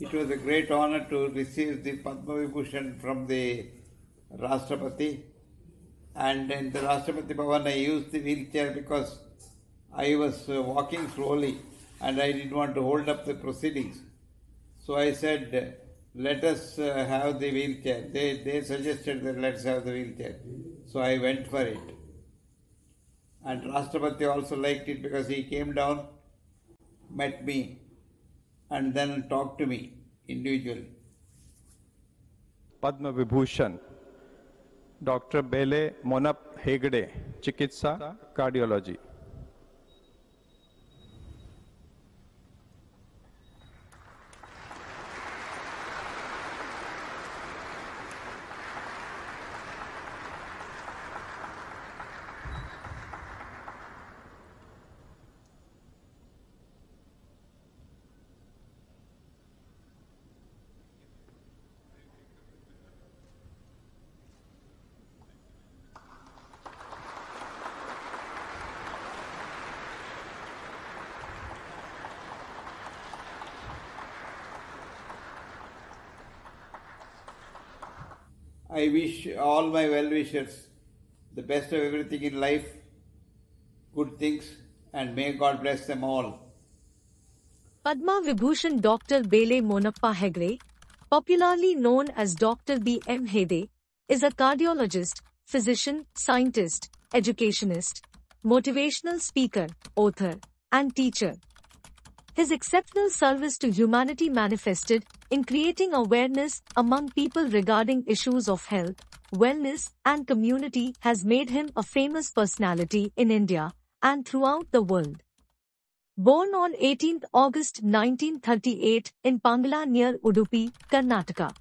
It was a great honor to receive the Padma Vibhushan from the Rashtrapati. And in the Rashtrapati Bhavan, I used the wheelchair because I was uh, walking slowly and I didn't want to hold up the proceedings. So I said, let us uh, have the wheelchair. They, they suggested that let's have the wheelchair. So I went for it. And Rashtrapati also liked it because he came down, met me, and then talk to me individually. Padma Vibhushan, Dr. Bele Monap Hegde, Chikitsa, Cardiology. I wish all my well wishers the best of everything in life, good things, and may God bless them all. Padma Vibhushan Dr. Bele Monappa Hegre, popularly known as Dr. B. M. Hede, is a cardiologist, physician, scientist, educationist, motivational speaker, author, and teacher. His exceptional service to humanity manifested in creating awareness among people regarding issues of health, wellness, and community has made him a famous personality in India and throughout the world. Born on 18 August 1938 in Pangala near Udupi, Karnataka.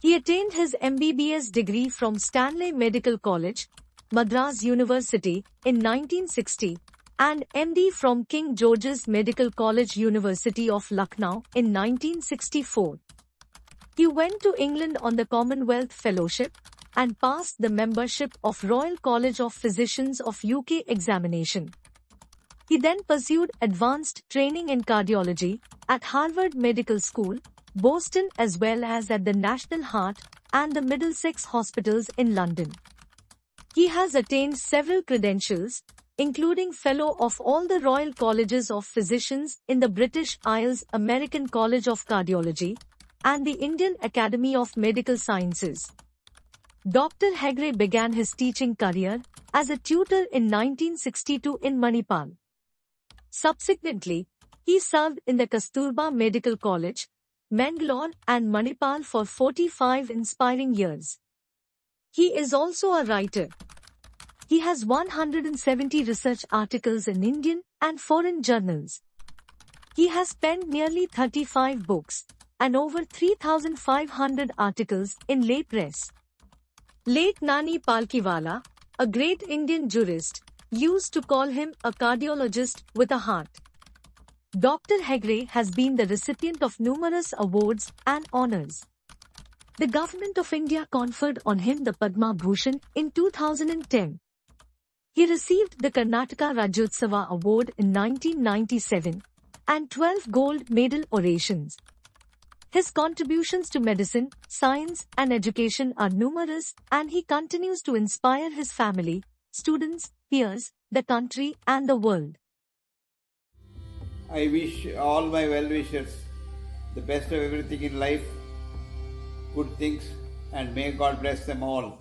He attained his MBBS degree from Stanley Medical College, Madras University, in 1960 and MD from King George's Medical College University of Lucknow in 1964. He went to England on the Commonwealth Fellowship and passed the membership of Royal College of Physicians of UK examination. He then pursued advanced training in cardiology at Harvard Medical School, Boston as well as at the National Heart and the Middlesex Hospitals in London. He has attained several credentials, including Fellow of all the Royal Colleges of Physicians in the British Isles American College of Cardiology and the Indian Academy of Medical Sciences. Dr. Hegre began his teaching career as a tutor in 1962 in Manipal. Subsequently, he served in the Kasturba Medical College, Mangalore and Manipal for 45 inspiring years. He is also a writer. He has 170 research articles in Indian and foreign journals. He has penned nearly 35 books and over 3,500 articles in lay press. Late Nani Palkiwala, a great Indian jurist, used to call him a cardiologist with a heart. Dr. Hegre has been the recipient of numerous awards and honors. The Government of India conferred on him the Padma Bhushan in 2010. He received the Karnataka Rajyotsava Award in 1997 and 12 gold medal orations. His contributions to medicine, science and education are numerous and he continues to inspire his family, students, peers, the country and the world. I wish all my well-wishers the best of everything in life, good things and may God bless them all.